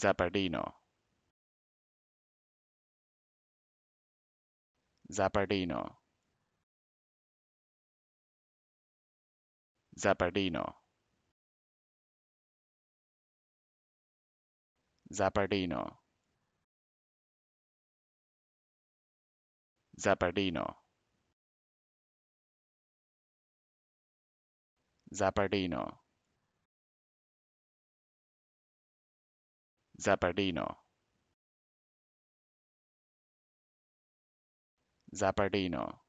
Zapardino Zapardino Zapardino Zapardino Zapardino Zapardino Zappardino. Zappardino.